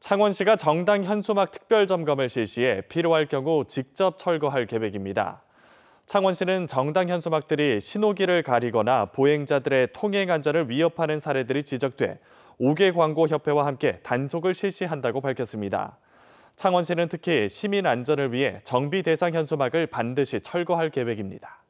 창원시가 정당 현수막 특별 점검을 실시해 필요할 경우 직접 철거할 계획입니다. 창원시는 정당 현수막들이 신호기를 가리거나 보행자들의 통행 안전을 위협하는 사례들이 지적돼 5개 광고협회와 함께 단속을 실시한다고 밝혔습니다. 창원시는 특히 시민 안전을 위해 정비 대상 현수막을 반드시 철거할 계획입니다.